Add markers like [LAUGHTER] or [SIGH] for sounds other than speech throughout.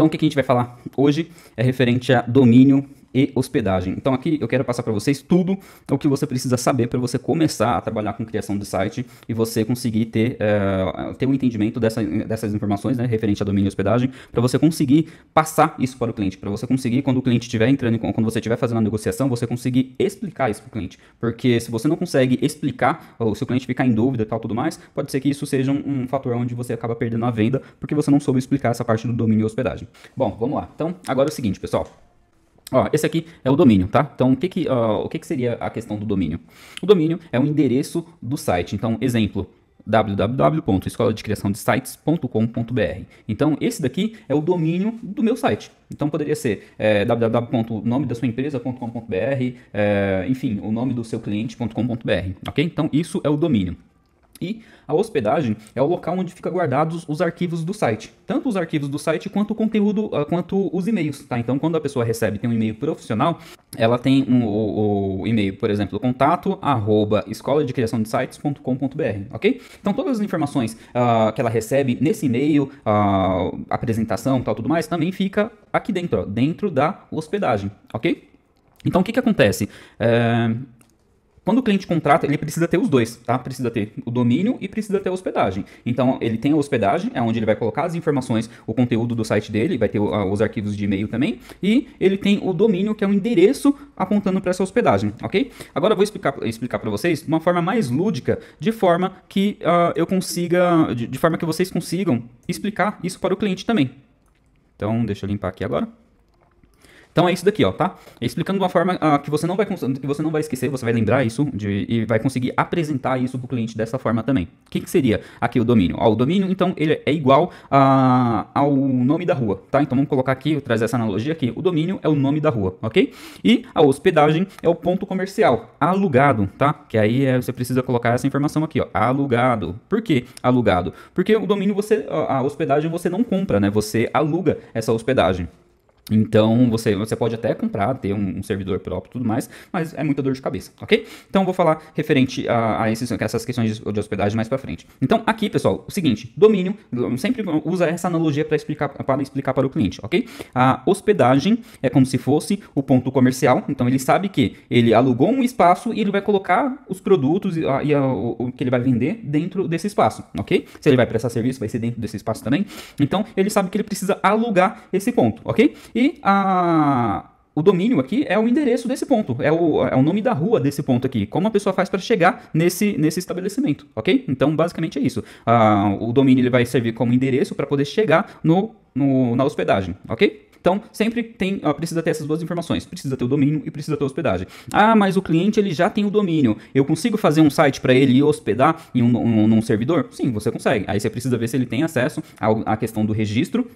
Então, o que, a gente vai falar hoje é referente a domínio e hospedagem. Então aqui eu quero passar para vocês tudo o que você precisa saber para você começar a trabalhar com criação de site e você conseguir ter, é, ter um entendimento dessa, dessas informações né, referente a domínio e hospedagem, para você conseguir passar isso para o cliente, para você conseguir, quando o cliente estiver entrando, quando você estiver fazendo a negociação, você conseguir explicar isso para o cliente. Porque se você não consegue explicar, ou se o cliente ficar em dúvida e tal, tudo mais, pode ser que isso seja um, um fator onde você acaba perdendo a venda, porque você não soube explicar essa parte do domínio e hospedagem. Bom, vamos lá. Então, agora é o seguinte, pessoal. Ó, esse aqui é o domínio, tá? Então, o que, que, uh, o que, que seria a questão do domínio? O domínio é o endereço do site. Então, exemplo, www.escoladecriaçãodesites.com.br. Então, esse daqui é o domínio do meu site. Então, poderia ser é, www.nome da sua empresa.com.br, é, enfim, o nome do seu cliente.com.br, ok? Então, isso é o domínio. E a hospedagem é o local onde fica guardados os arquivos do site, tanto os arquivos do site quanto o conteúdo, ah, quanto os e-mails, tá? Então, quando a pessoa recebe tem um e-mail profissional, ela tem um, o, o e-mail, por exemplo, contato arroba escola de criação de sites.com.br, ok? Então, todas as informações uh, que ela recebe nesse e-mail, uh, apresentação, tal, tudo mais, também fica aqui dentro, ó, dentro da hospedagem, ok? Então, o que que acontece? É... Quando o cliente contrata, ele precisa ter os dois, tá? Precisa ter o domínio e precisa ter a hospedagem. Então, ele tem a hospedagem, é onde ele vai colocar as informações, o conteúdo do site dele, vai ter os arquivos de e-mail também, e ele tem o domínio, que é o endereço apontando para essa hospedagem, ok? Agora eu vou explicar, explicar para vocês de uma forma mais lúdica, de forma que uh, eu consiga, de, de forma que vocês consigam explicar isso para o cliente também. Então, deixa eu limpar aqui agora. Então é isso daqui, ó, tá? Explicando de uma forma ah, que, você não vai, que você não vai esquecer, você vai lembrar isso de, e vai conseguir apresentar isso para o cliente dessa forma também. O que, que seria aqui o domínio? Ó, o domínio, então, ele é igual ah, ao nome da rua, tá? Então vamos colocar aqui, trazer essa analogia aqui. O domínio é o nome da rua, ok? E a hospedagem é o ponto comercial, alugado, tá? Que aí é, você precisa colocar essa informação aqui, ó, alugado. Por que alugado? Porque o domínio você, a hospedagem você não compra, né? Você aluga essa hospedagem. Então, você, você pode até comprar, ter um, um servidor próprio e tudo mais, mas é muita dor de cabeça, ok? Então, eu vou falar referente a, a esses, essas questões de, de hospedagem mais para frente. Então, aqui, pessoal, o seguinte, domínio, sempre usa essa analogia para explicar, para explicar para o cliente, ok? A hospedagem é como se fosse o ponto comercial, então ele sabe que ele alugou um espaço e ele vai colocar os produtos e, a, e a, o, o, que ele vai vender dentro desse espaço, ok? Se ele vai prestar serviço, vai ser dentro desse espaço também. Então, ele sabe que ele precisa alugar esse ponto, ok? E a, o domínio aqui é o endereço desse ponto, é o, é o nome da rua desse ponto aqui, como a pessoa faz para chegar nesse, nesse estabelecimento, ok? Então, basicamente é isso. o domínio ele vai servir como endereço para poder chegar no, no, na hospedagem, ok? Então, sempre tem, precisa ter essas duas informações. Precisa ter o domínio e precisa ter a hospedagem. Ah, mas o cliente ele já tem o domínio. Eu consigo fazer um site para ele hospedar em um, um, um, servidor? Sim, você consegue. Aí você precisa ver se ele tem acesso à questão do registro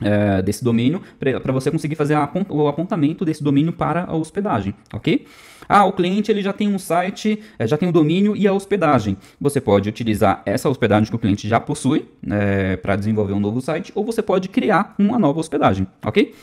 é, desse domínio para você conseguir fazer o apontamento desse domínio para a hospedagem, ok? Ah, o cliente ele já tem um site, é, já tem o domínio e a hospedagem. Você pode utilizar essa hospedagem que o cliente já possui é, para desenvolver um novo site, ou você pode criar uma nova hospedagem, ok?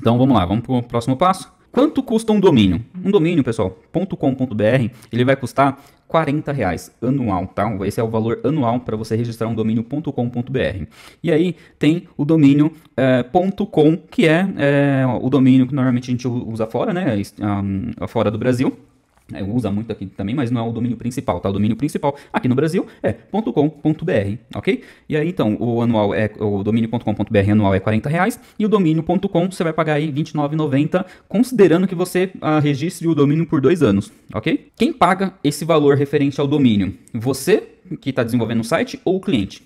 Então vamos lá, vamos para o próximo passo. Quanto custa um domínio? Um domínio, pessoal, .com.br, ele vai custar 40 reais anual, tá? Esse é o valor anual para você registrar um domínio .com.br. E aí tem o domínio é, .com, que é, é, o domínio que normalmente a gente usa fora, né? Um, fora do Brasil. É, usa muito aqui também, mas não é o domínio principal, tá? O domínio principal aqui no Brasil é .com.br, ok? E aí, então, o anual é o domínio.com.br anual é 40 reais e o domínio.com você vai pagar aí 29,90, considerando que você ah, registre o domínio por dois anos, ok? Quem paga esse valor referente ao domínio? Você que está desenvolvendo o site ou o cliente?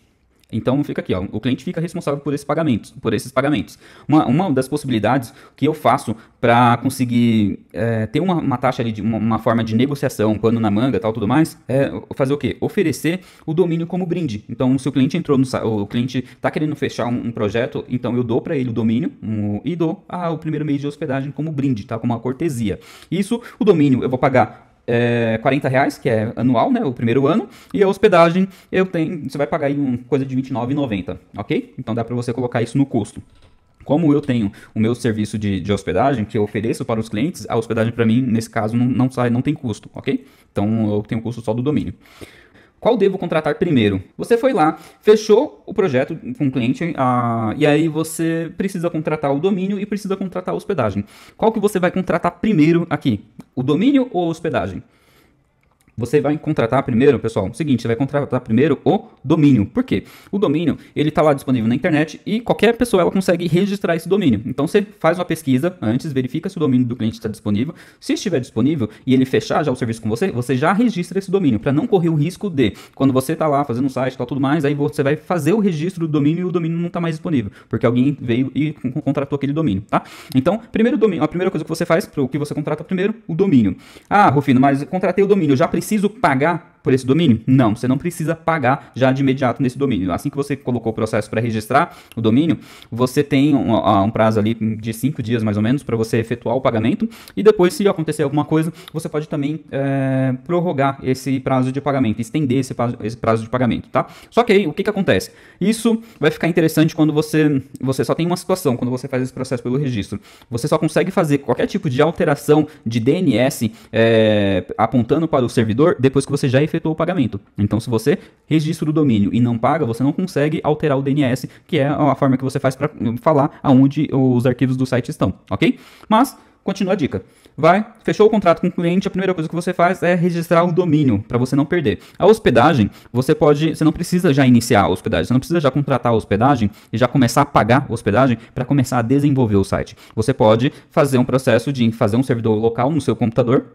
Então fica aqui, ó, o cliente fica responsável por, esses pagamentos, por esses pagamentos. Uma, uma das possibilidades que eu faço para conseguir é, ter uma, uma, taxa ali, de, uma, uma, forma de negociação, pano na manga tal, tudo mais, é fazer o quê? Oferecer o domínio como brinde. Então, se o cliente entrou no o cliente está querendo fechar um, um, projeto, então eu dou para ele o domínio um, e dou ah, o primeiro mês de hospedagem como brinde, tá? Como uma cortesia. Isso, o domínio eu vou pagar é, 40 reais, que é anual, né? O primeiro ano. E a hospedagem eu tenho. Você vai pagar aí uma coisa de R$29,90, ok? Então dá para você colocar isso no custo. Como eu tenho o meu serviço de, de, hospedagem que eu ofereço para os clientes, a hospedagem para mim, nesse caso, não, não sai, não tem custo, ok? Então eu tenho custo só do domínio. Qual devo contratar primeiro? Você foi lá, fechou o projeto com o cliente, ah, e aí você precisa contratar o domínio e precisa contratar a hospedagem. Qual que você vai contratar primeiro aqui? O domínio ou a hospedagem? você vai contratar primeiro, pessoal, o seguinte, você vai contratar primeiro o domínio. Por quê? O domínio, ele está lá disponível na internet e qualquer pessoa ela consegue registrar esse domínio. Então você faz uma pesquisa antes, verifica se o domínio do cliente está disponível. Se estiver disponível e ele fechar já o serviço com você, você já registra esse domínio para não correr o risco de quando você está lá fazendo um site, tal tudo mais, aí você vai fazer o registro do domínio e o domínio não está mais disponível, porque alguém veio e contratou aquele domínio, tá? Então, primeiro domínio, a primeira coisa que você faz, o que você contrata primeiro, o domínio. Ah, Rufino, mas contratei o domínio, já preciso preciso pagar por esse domínio? Não, você não precisa pagar já de imediato nesse domínio. Assim que você colocou o processo para registrar o domínio, você tem um, um prazo ali de 5 dias mais ou menos para você efetuar o pagamento e depois, se acontecer alguma coisa, você pode também é, prorrogar esse prazo de pagamento, estender esse prazo, esse prazo de pagamento, tá? Só que aí, o que, que acontece? Isso vai ficar interessante quando você, você só tem uma situação, quando você faz esse processo pelo registro. Você só consegue fazer qualquer tipo de alteração de DNS é, eh, apontando para o servidor depois que você já efetuou o pagamento. Então, se você registra o domínio e não paga, você não consegue alterar o DNS, que é a forma que você faz para hum, falar aonde os arquivos do site estão, ok? Mas, continua a dica. Vai, fechou o contrato com o cliente, a primeira coisa que você faz é registrar o domínio para você não perder. A hospedagem, você pode, você não precisa já iniciar a hospedagem, você não precisa já contratar a hospedagem e já começar a pagar a hospedagem para começar a desenvolver o site. Você pode fazer um processo de fazer um servidor local no seu computador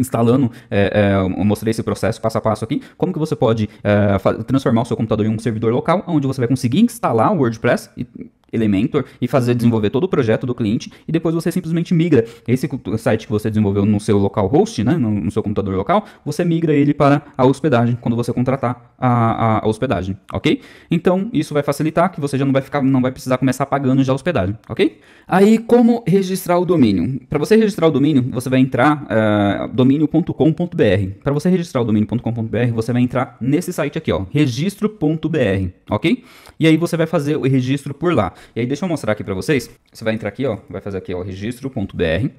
instalando, é, é, eu mostrei esse processo passo a passo aqui, como que você pode é, transformar o seu computador em um servidor local, onde você vai conseguir instalar o WordPress e Elementor e fazer desenvolver todo o projeto do cliente e depois você simplesmente migra esse site que você desenvolveu no seu local host, né, no, seu computador local, você migra ele para a hospedagem quando você contratar a, a, a hospedagem, ok? Então isso vai facilitar que você já não vai ficar, não vai precisar começar pagando já a hospedagem, ok? Aí como registrar o domínio? Para você registrar o domínio, você vai entrar uh, eh, domínio.com.br. Para você registrar o domínio.com.br, você vai entrar nesse site aqui, ó, registro.br, ok? E aí você vai fazer o registro por lá. E aí deixa eu mostrar aqui para vocês. Você vai entrar aqui, ó, vai fazer aqui, ó, registro.br.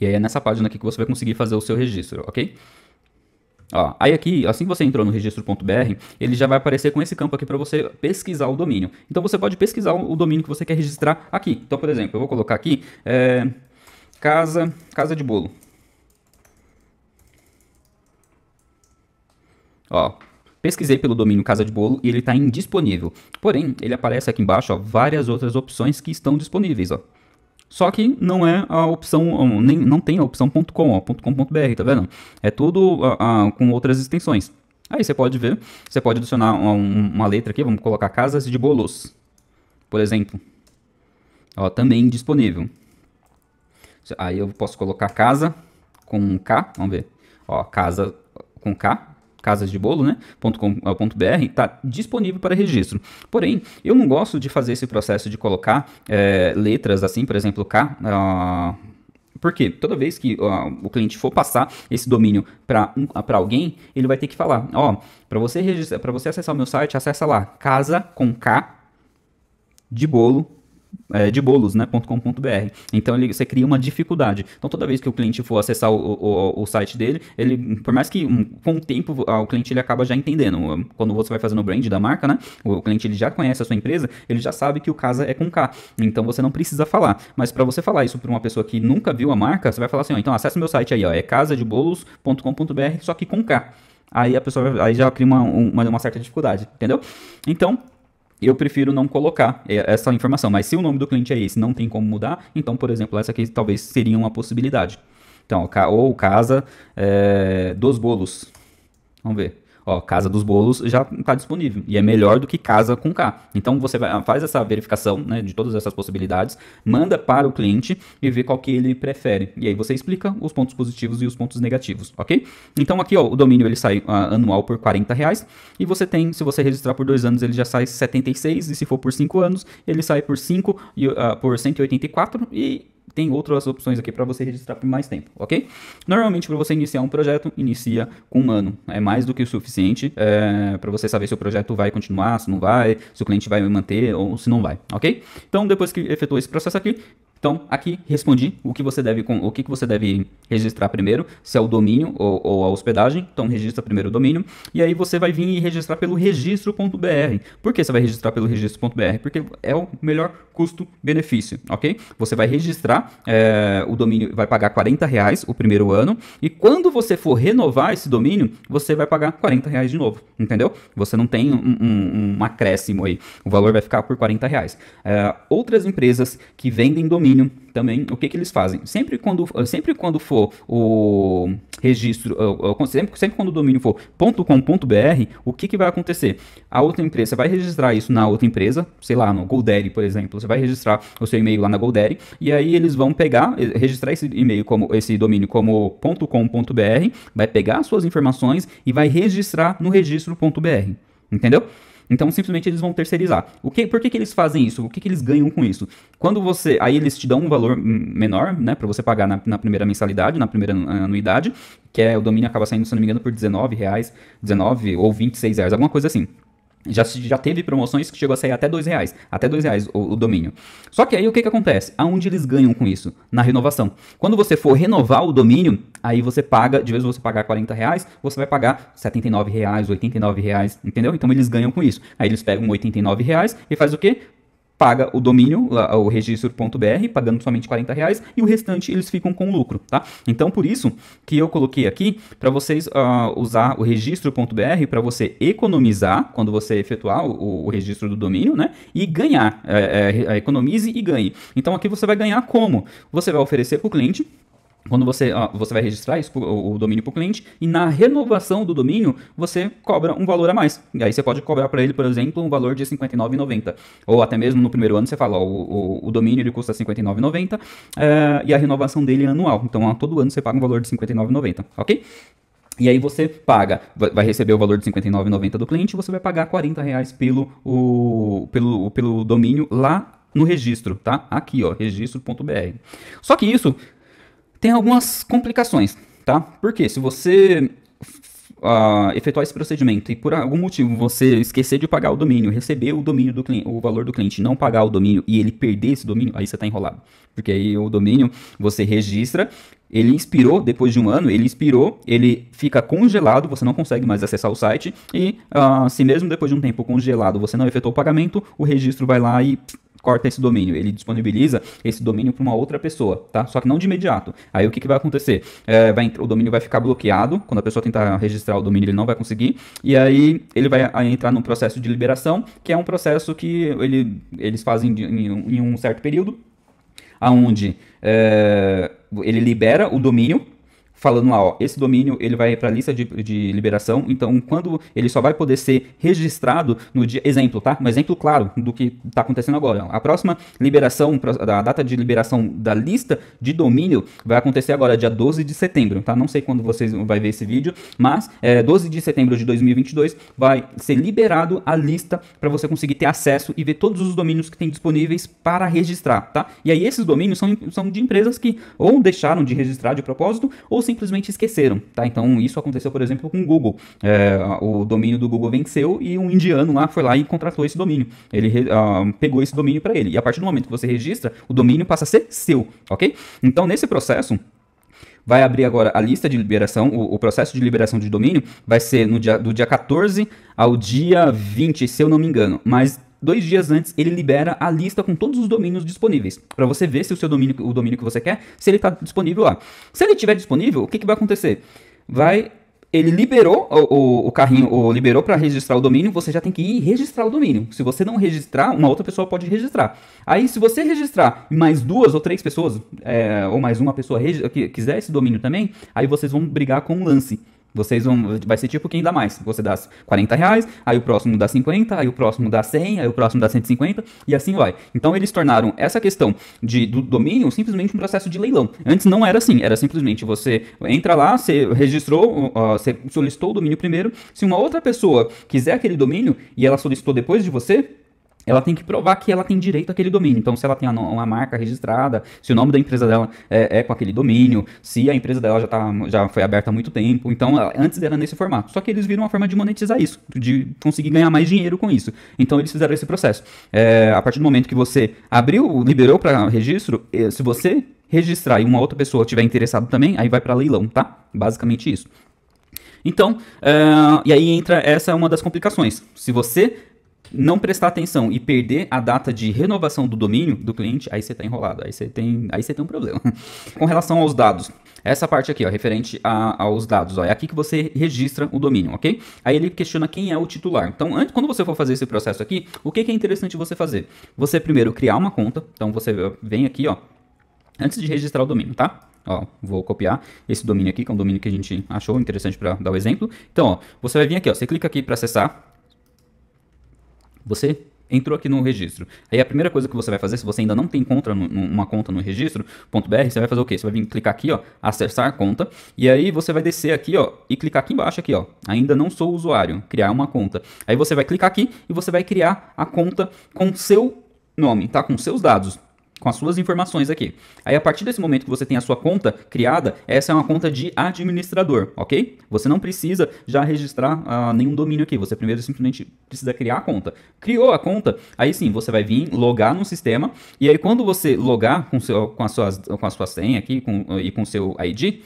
E aí é nessa página aqui que você vai conseguir fazer o seu registro, ok? Ó, aí aqui, assim que você entrou no registro.br, ele já vai aparecer com esse campo aqui para você pesquisar o domínio. Então você pode pesquisar o domínio que você quer registrar aqui. Então, por exemplo, eu vou colocar aqui é, casa, casa de bolo. Ó, Pesquisei pelo domínio Casa de Bolo e ele está indisponível. Porém, ele aparece aqui embaixo, ó, várias outras opções que estão disponíveis, ó. Só que não é a opção, nem, não tem a opção .com, ó, .com.br, tá vendo? É tudo com outras extensões. Aí você pode ver, você pode adicionar uma, uma letra aqui, vamos colocar casas de bolos, por exemplo. Ó, também disponível. Aí eu posso colocar casa com K, vamos ver. Ó, casa com K, bolo, né, .com.br, eh, está disponível para registro. Porém, eu não gosto de fazer esse processo de colocar é, letras assim, por exemplo, K... Uh, ah, porque toda vez que uh, o cliente for passar esse domínio para um, alguém, ele vai ter que falar, ó, oh, para você registrar, para você acessar o meu site, acessa lá, casa com K de bolo é, de bolos, né? .com.br. Então ele, você cria uma dificuldade. Então toda vez que o cliente for acessar o, o, o site dele, ele, por mais que um, com o tempo ah, o cliente ele acaba já entendendo. Ah, quando você vai fazendo o brand da marca, né? O cliente ele já conhece a sua empresa, ele já sabe que o casa é com K. Então você não precisa falar. Mas para você falar isso para uma pessoa que nunca viu a marca, você vai falar assim, ó, então acessa meu site aí, ó, é casadebolos.com.br, só que com K aí a pessoa aí já cria uma, uma, uma, certa dificuldade, entendeu? Então, eu prefiro não colocar essa informação. Mas se o nome do cliente é esse, não tem como mudar, então, por exemplo, essa aqui talvez seria uma possibilidade. Então, ou casa é, dos bolos. Vamos ver. Ó, Casa dos Bolos já está disponível e é melhor do que Casa com K. Então você vai, faz essa verificação né, de todas essas possibilidades, manda para o cliente e vê qual que ele prefere. E aí você explica os pontos positivos e os pontos negativos, ok? Então aqui ó, o domínio ele sai uh, anual por 40 reais e você tem, se você registrar por dois anos ele já sai 76 e se for por cinco anos ele sai por 5 e uh, por 184 e tem outras opções aqui para você registrar por mais tempo, ok? Normalmente, para você iniciar um projeto, inicia com um ano. É mais do que o suficiente é, para você saber se o projeto vai continuar, se não vai, se o cliente vai manter ou se não vai, ok? Então, depois que efetuou esse processo aqui, então, aqui respondi o que você deve, o que você deve registrar primeiro, se é o domínio ou, ou a hospedagem. Então, registra primeiro o domínio. E aí você vai vir e registrar pelo registro.br. Por que você vai registrar pelo registro.br? Porque é o melhor custo-benefício, ok? Você vai registrar é, o domínio, vai pagar 40 reais o primeiro ano. E quando você for renovar esse domínio, você vai pagar 40 reais de novo, entendeu? Você não tem um, um, um acréscimo aí. O valor vai ficar por 40 reais. É, outras empresas que vendem domínio domínio também, o que, que eles fazem? Sempre quando, sempre quando for o registro, sempre, sempre quando o domínio for .com.br, o que, que vai acontecer? A outra empresa, você vai registrar isso na outra empresa, sei lá, no Goldery, por exemplo, você vai registrar o seu e-mail lá na Goldery, e aí eles vão pegar, registrar esse e-mail como esse domínio como .com.br, vai pegar suas informações e vai registrar no registro .br entendeu? Então simplesmente eles vão terceirizar. O que, por que, que eles fazem isso? O que, que eles ganham com isso? Quando você. Aí eles te dão um valor hum, menor, né? Para você pagar na, na, primeira mensalidade, na primeira anuidade, que é o domínio acaba saindo, se não me engano, por 19 19 ou 26 reais, alguma coisa assim. Já, já teve promoções que chegou a sair até dois reais, até dois reais o, o, domínio. Só que aí o que, que acontece? Aonde eles ganham com isso? Na renovação. Quando você for renovar o domínio, aí você paga, de vez você pagar 40 reais, você vai pagar 79 reais, 89 reais, entendeu? Então eles ganham com isso. Aí eles pegam 89 reais e faz o quê? paga o domínio, o registro.br, pagando somente 40 reais, e o restante eles ficam com lucro, tá? Então, por isso que eu coloquei aqui para vocês uh, usar o registro.br para você economizar quando você efetuar o, o, registro do domínio, né? E ganhar, é, é, é, economize e ganhe. Então, aqui você vai ganhar como? Você vai oferecer para o cliente quando você, ó, você vai registrar isso, o, o domínio para o cliente, e na renovação do domínio, você cobra um valor a mais. E aí você pode cobrar para ele, por exemplo, um valor de R$59,90. 59,90. Ou até mesmo no primeiro ano você fala, ó, o, o, domínio ele custa R$59,90 59,90 é, e a renovação dele é anual. Então, ó, todo ano você paga um valor de R$59,90, 59,90, ok? E aí você paga, vai receber o valor de R$59,90 59,90 do cliente, você vai pagar R$40,00 reais pelo, o, pelo, pelo domínio lá no registro, tá? Aqui, ó, registro.br. Só que isso tem algumas complicações, tá? Porque se você uh, efetuar esse procedimento e por algum motivo você esquecer de pagar o domínio, receber o domínio do cliente, o valor do cliente, não pagar o domínio e ele perder esse domínio, aí você está enrolado. Porque aí o domínio você registra, ele expirou depois de um ano, ele expirou, ele fica congelado, você não consegue mais acessar o site e uh, se mesmo depois de um tempo congelado você não efetuou o pagamento, o registro vai lá e corta esse domínio, ele disponibiliza esse domínio para uma outra pessoa, tá? Só que não de imediato. Aí o que, que vai acontecer? É, vai, o domínio vai ficar bloqueado, quando a pessoa tentar registrar o domínio, ele não vai conseguir, e aí ele vai entrar num processo de liberação, que é um processo que ele, eles fazem em um certo período, aonde é, ele libera o domínio falando lá, ah, ó, esse domínio ele vai para a lista de, de, liberação, então quando ele só vai poder ser registrado no dia, exemplo, tá? Um exemplo claro do que está acontecendo agora. A próxima liberação, a data de liberação da lista de domínio vai acontecer agora, dia 12 de setembro, tá? Não sei quando vocês vai ver esse vídeo, mas é, 12 de setembro de 2022 vai ser liberado a lista para você conseguir ter acesso e ver todos os domínios que tem disponíveis para registrar, tá? E aí esses domínios são, são de empresas que ou deixaram de registrar de propósito ou simplesmente esqueceram, tá? Então isso aconteceu, por exemplo, com o Google. É, o domínio do Google venceu e um indiano lá foi lá e contratou esse domínio. Ele uh, pegou esse domínio para ele. E a partir do momento que você registra, o domínio passa a ser seu, ok? Então nesse processo vai abrir agora a lista de liberação, o, o, processo de liberação de domínio vai ser no dia, do dia 14 ao dia 20, se eu não me engano, mas dois dias antes, ele libera a lista com todos os domínios disponíveis, para você ver se o seu domínio, o domínio que você quer, se ele está disponível lá. Se ele estiver disponível, o que, que vai acontecer? Vai ele liberou o, o, o carrinho, liberou para registrar o domínio, você já tem que ir registrar o domínio. Se você não registrar, uma outra pessoa pode registrar. Aí, se você registrar mais duas ou três pessoas, é, ou mais uma pessoa que quiser esse domínio também, aí vocês vão brigar com o lance. Vocês vão. Vai ser tipo quem dá mais. Você dá 40 reais, aí o próximo dá 50, aí o próximo dá 100, aí o próximo dá 150 e assim vai. Então eles tornaram essa questão de, do domínio simplesmente um processo de leilão. Antes não era assim, era simplesmente você entra lá, você registrou, uh, você solicitou o domínio primeiro. Se uma outra pessoa quiser aquele domínio e ela solicitou depois de você, ela tem que provar que ela tem direito àquele domínio. Então, se ela tem uma marca registrada, se o nome da empresa dela é, é com aquele domínio, se a empresa dela já, tá, já foi aberta há muito tempo. Então, ela, antes era nesse formato. Só que eles viram uma forma de monetizar isso, de conseguir ganhar mais dinheiro com isso. Então, eles fizeram esse processo. É, a partir do momento que você abriu, liberou para registro, se você registrar e uma outra pessoa tiver interessado também, aí vai para leilão, tá? Basicamente isso. Então, uh, e aí entra essa é uma das complicações. Se você não prestar atenção e perder a data de renovação do domínio do cliente, aí você está enrolado, aí você tem, aí você tem um problema. [LAUGHS] Com relação aos dados, essa parte aqui, ó, referente a, aos dados, ó, é aqui que você registra o domínio, ok? Aí ele questiona quem é o titular. Então, antes, quando você for fazer esse processo aqui, o que, que é interessante você fazer? Você primeiro criar uma conta, então você vem aqui, ó, antes de registrar o domínio, tá? Ó, vou copiar esse domínio aqui, que é um domínio que a gente achou interessante para dar o um exemplo. Então, ó, você vai vir aqui, ó, você clica aqui para acessar, você entrou aqui no registro. Aí a primeira coisa que você vai fazer, se você ainda não tem conta no, uma conta no registro.br, você vai fazer o quê? Você vai vir clicar aqui, ó, acessar conta, e aí você vai descer aqui, ó, e clicar aqui embaixo aqui, ó, ainda não sou usuário, criar uma conta. Aí você vai clicar aqui e você vai criar a conta com seu nome, tá? Com seus dados com as suas informações aqui. Aí a partir desse momento que você tem a sua conta criada, essa é uma conta de administrador, ok? Você não precisa já registrar uh, nenhum domínio aqui, você primeiro simplesmente precisa criar a conta. Criou a conta, aí sim você vai vir logar no sistema e aí quando você logar com, seu, com, as, suas, com as suas senhas aqui com, e com seu ID,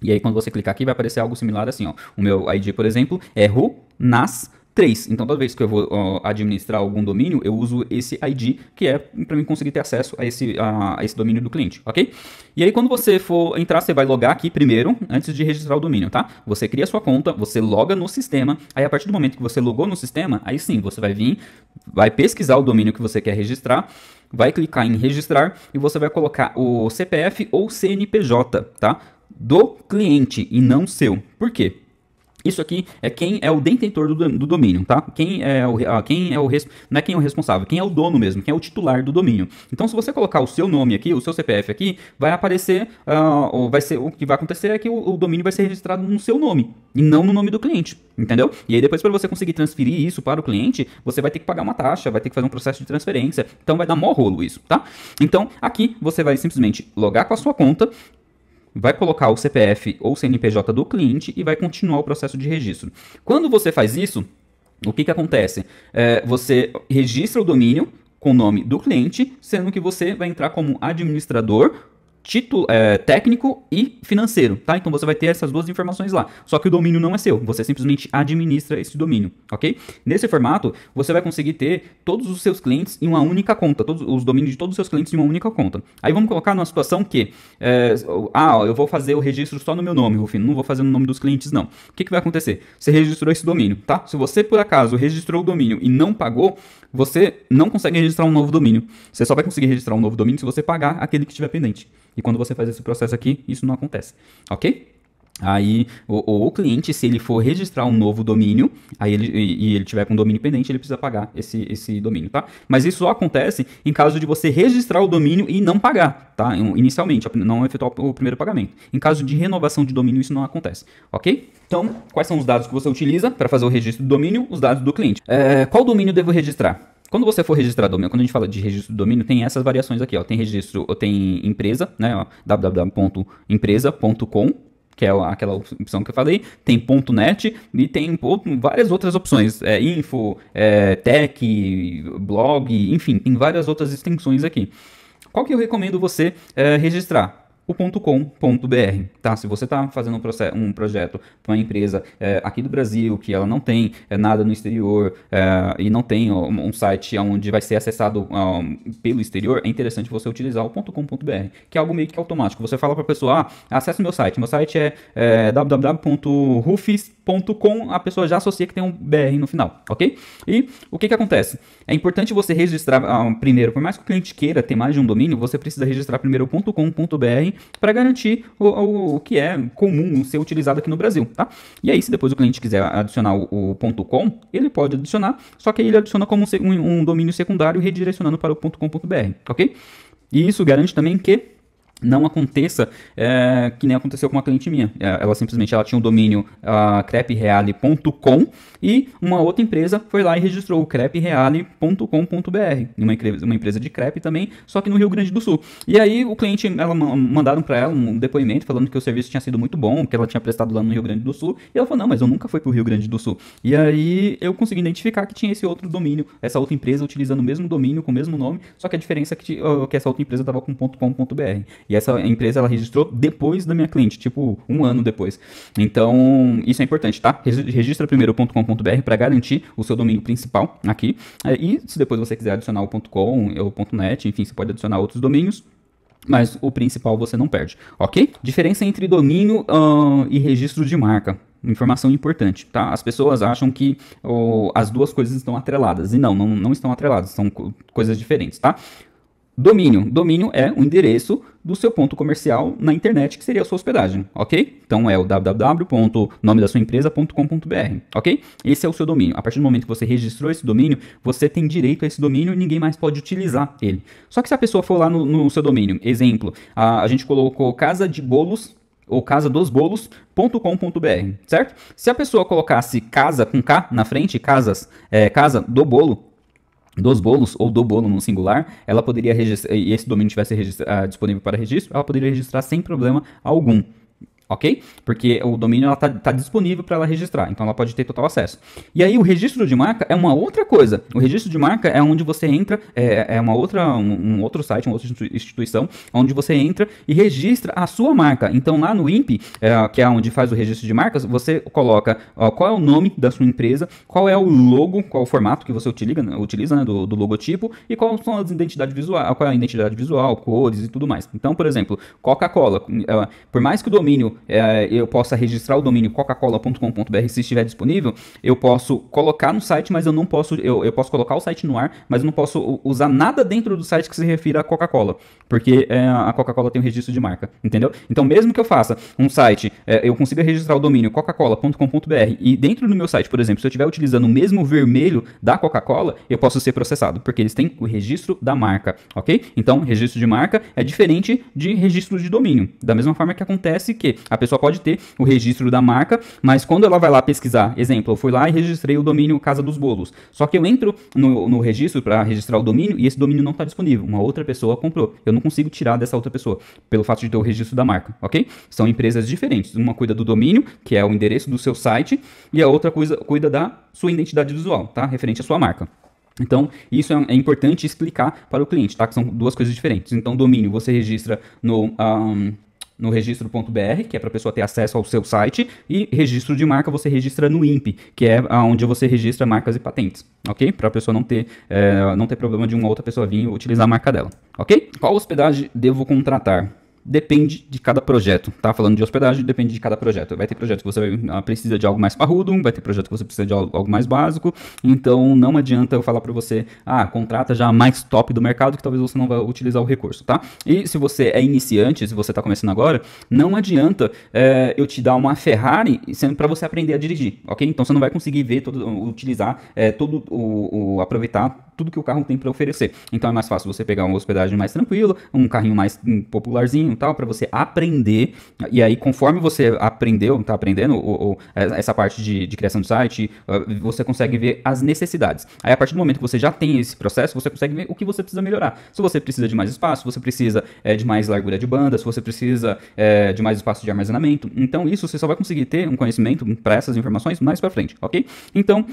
e aí quando você clicar aqui vai aparecer algo similar assim, ó. O meu ID, por exemplo, é runas 3. Então, toda vez que eu vou administrar algum domínio, eu uso esse ID, que é para mim conseguir ter acesso a esse, a, esse domínio do cliente, ok? E aí, quando você for entrar, você vai logar aqui primeiro, antes de registrar o domínio, tá? Você cria sua conta, você loga no sistema, aí a partir do momento que você logou no sistema, aí sim, você vai vir, vai pesquisar o domínio que você quer registrar, vai clicar em registrar e você vai colocar o CPF ou CNPJ, tá? Do cliente e não seu. Por quê? Isso aqui é quem é o detentor do, do domínio, tá? Quem é o ah, quem é o não é quem é o responsável, quem é o dono mesmo, quem é o titular do domínio. Então, se você colocar o seu nome aqui, o seu CPF aqui, vai aparecer, uh, ah, ou vai ser o que vai acontecer é que o, o, domínio vai ser registrado no seu nome e não no nome do cliente, entendeu? E aí depois para você conseguir transferir isso para o cliente, você vai ter que pagar uma taxa, vai ter que fazer um processo de transferência. Então, vai dar mó rolo isso, tá? Então, aqui você vai simplesmente logar com a sua conta, vai colocar o CPF ou CNPJ do cliente e vai continuar o processo de registro. Quando você faz isso, o que, que acontece? É, você registra o domínio com o nome do cliente, sendo que você vai entrar como administrador título, é, técnico e financeiro, tá? Então você vai ter essas duas informações lá. Só que o domínio não é seu, você simplesmente administra esse domínio, ok? Nesse formato, você vai conseguir ter todos os seus clientes em uma única conta, todos os domínios de todos os seus clientes em uma única conta. Aí vamos colocar numa situação que, é, ah, eu vou fazer o registro só no meu nome, Rufino, não vou fazer no nome dos clientes, não. O que, que vai acontecer? Você registrou esse domínio, tá? Se você, por acaso, registrou o domínio e não pagou, você não consegue registrar um novo domínio. Você só vai conseguir registrar um novo domínio se você pagar aquele que estiver pendente. E quando você faz esse processo aqui, isso não acontece. Ok? Aí, ou, ou, o cliente, se ele for registrar um novo domínio, aí ele, e, e, ele tiver com domínio pendente, ele precisa pagar esse, esse domínio, tá? Mas isso só acontece em caso de você registrar o domínio e não pagar, tá? Inicialmente, não efetuar o primeiro pagamento. Em caso de renovação de domínio, isso não acontece, ok? Então, quais são os dados que você utiliza para fazer o registro do domínio? Os dados do cliente. É, qual domínio devo registrar? Quando você for registrar domínio, quando a gente fala de registro do domínio, tem essas variações aqui, ó. Tem registro, tem empresa, né? www.empresa.com que é aquela opção que eu falei, tem .net e tem várias outras opções, é, info, é, tech, blog, enfim, tem várias outras extensões aqui. Qual que eu recomendo você é, registrar? o .com.br, tá? Se você está fazendo um, processo, um projeto para uma empresa é, aqui do Brasil, que ela não tem é, nada no exterior é, e não tem ó, um site onde vai ser acessado ó, ah, pelo exterior, é interessante você utilizar o .com.br, que é algo meio que automático. Você fala para a pessoa, ah, acesse meu site, meu site é, é www.rufis.com, a pessoa já associa que tem um BR no final, ok? E o que, que acontece? É importante você registrar ah, primeiro, por mais que o cliente queira ter mais de um domínio, você precisa registrar primeiro o .com.br para garantir o, o, o, que é comum ser utilizado aqui no Brasil, tá? E aí, se depois o cliente quiser adicionar o, o .com, ele pode adicionar, só que aí ele adiciona como um, um domínio secundário redirecionando para o .com.br, ok? E isso garante também que não aconteça é, que nem aconteceu com uma cliente minha. É, ela simplesmente ela tinha o um domínio uh, crepereale.com e uma outra empresa foi lá e registrou o crepereale.com.br, uma, uma empresa de crepe também, só que no Rio Grande do Sul. E aí o cliente, ela mandaram para ela um depoimento falando que o serviço tinha sido muito bom, que ela tinha prestado lá no Rio Grande do Sul, e ela falou: "Não, mas eu nunca fui para o Rio Grande do Sul". E aí eu consegui identificar que tinha esse outro domínio, essa outra empresa utilizando o mesmo domínio com o mesmo nome, só que a diferença é que, que essa outra empresa estava com .com.br. E essa empresa ela registrou depois da minha cliente, tipo um ano depois. Então, isso é importante, tá? Registra primeiro o .com.br para garantir o seu domínio principal aqui. É, e se depois você quiser adicionar o .com ou o .net, enfim, você pode adicionar outros domínios mas o principal você não perde, ok? Diferença entre domínio uh, e registro de marca. Informação importante, tá? As pessoas acham que oh, as duas coisas estão atreladas, e não, não, não estão atreladas, são co coisas diferentes, tá? Domínio. Domínio é o endereço do seu ponto comercial na internet, que seria a sua hospedagem, ok? Então é o www.nomedasuaempresa.com.br, da sua ok? Esse é o seu domínio. A partir do momento que você registrou esse domínio, você tem direito a esse domínio e ninguém mais pode utilizar ele. Só que se a pessoa for lá no, no seu domínio, exemplo, a, a gente colocou casa de bolos ou casa dos bolos.com.br, certo? Se a pessoa colocasse casa com K na frente, casas, é, casa do bolo, dos bolos ou do bolo no singular, ela poderia registrar, e esse domínio tivesse uh, disponível para registro, ela poderia registrar sem problema algum ok? Porque o domínio está tá disponível para ela registrar, então ela pode ter total acesso. E aí o registro de marca é uma outra coisa. O registro de marca é onde você entra, é, é uma outra, um, um, outro site, uma outra instituição, onde você entra e registra a sua marca. Então lá no INPE, é, que é onde faz o registro de marcas, você coloca ó, qual é o nome da sua empresa, qual é o logo, qual é o formato que você utiliza, né, utiliza né, do, do, logotipo e qual são as identidades visuais, qual é a identidade visual, cores e tudo mais. Então, por exemplo, Coca-Cola, é, por mais que o domínio é, eu possa registrar o domínio coca-cola.com.br se estiver disponível, eu posso colocar no site, mas eu não posso, eu, eu posso colocar o site no ar, mas eu não posso usar nada dentro do site que se refira à Coca-Cola, porque é, a Coca-Cola tem um registro de marca, entendeu? Então, mesmo que eu faça um site, é, eu consiga registrar o domínio coca-cola.com.br e dentro do meu site, por exemplo, se eu estiver utilizando o mesmo vermelho da Coca-Cola, eu posso ser processado, porque eles têm o registro da marca, ok? Então, registro de marca é diferente de registro de domínio, da mesma forma que acontece que a pessoa pode ter o registro da marca, mas quando ela vai lá pesquisar, exemplo, eu fui lá e registrei o domínio Casa dos Bolos. Só que eu entro no, no registro para registrar o domínio e esse domínio não está disponível. Uma outra pessoa comprou. Eu não consigo tirar dessa outra pessoa, pelo fato de ter o registro da marca, ok? São empresas diferentes. Uma cuida do domínio, que é o endereço do seu site, e a outra coisa cuida da sua identidade visual, tá? Referente à sua marca. Então, isso é, é, importante explicar para o cliente, tá? Que são duas coisas diferentes. Então, domínio você registra no, um, no registro.br, que é para a pessoa ter acesso ao seu site, e registro de marca você registra no INPE, que é onde você registra marcas e patentes, ok? Para a pessoa não ter, é, não ter problema de uma outra pessoa vir utilizar a marca dela, ok? Qual hospedagem devo contratar? depende de cada projeto. Tá falando de hospedagem, depende de cada projeto. Vai ter projeto que você ah, precisa de algo mais parrudo, vai ter projeto que você precisa de algo mais básico. Então não adianta eu falar para você, ah, contrata já a mais top do mercado que talvez você não vai utilizar o recurso, tá? E se você é iniciante, se você está começando agora, não adianta é, eu te dar uma Ferrari sendo para você aprender a dirigir, ok? Então você não vai conseguir ver todo, utilizar é, todo o, o aproveitar tudo que o carro tem para oferecer. Então é mais fácil você pegar uma hospedagem mais tranquila, um carrinho mais hum, popularzinho e tal, para você aprender. E aí, conforme você aprendeu, tá aprendendo ou, essa parte de, de, criação do site, ah, você consegue ver as necessidades. Aí, a partir do momento que você já tem esse processo, você consegue ver o que você precisa melhorar. Se você precisa de mais espaço, se você precisa é, de mais largura de banda, se você precisa é, de mais espaço de armazenamento. Então, isso você só vai conseguir ter um conhecimento para essas informações mais para frente, ok? Então,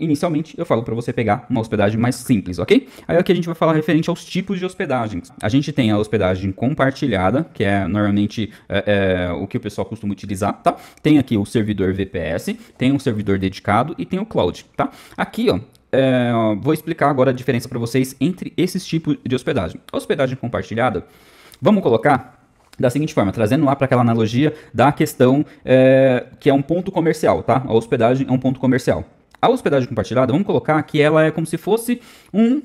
Inicialmente, eu falo para você pegar uma hospedagem mais simples, ok? Aí aqui a gente vai falar referente aos tipos de hospedagens. A gente tem a hospedagem compartilhada, que é normalmente é, é, o que o pessoal costuma utilizar, tá? Tem aqui o servidor VPS, tem um servidor dedicado e tem o cloud, tá? Aqui, ó, é, vou explicar agora a diferença para vocês entre esses tipos de hospedagem. Hospedagem compartilhada, vamos colocar da seguinte forma, trazendo lá para aquela analogia da questão é, que é um ponto comercial, tá? A hospedagem é um ponto comercial. A hospedagem compartilhada, vamos colocar que ela é como se fosse um.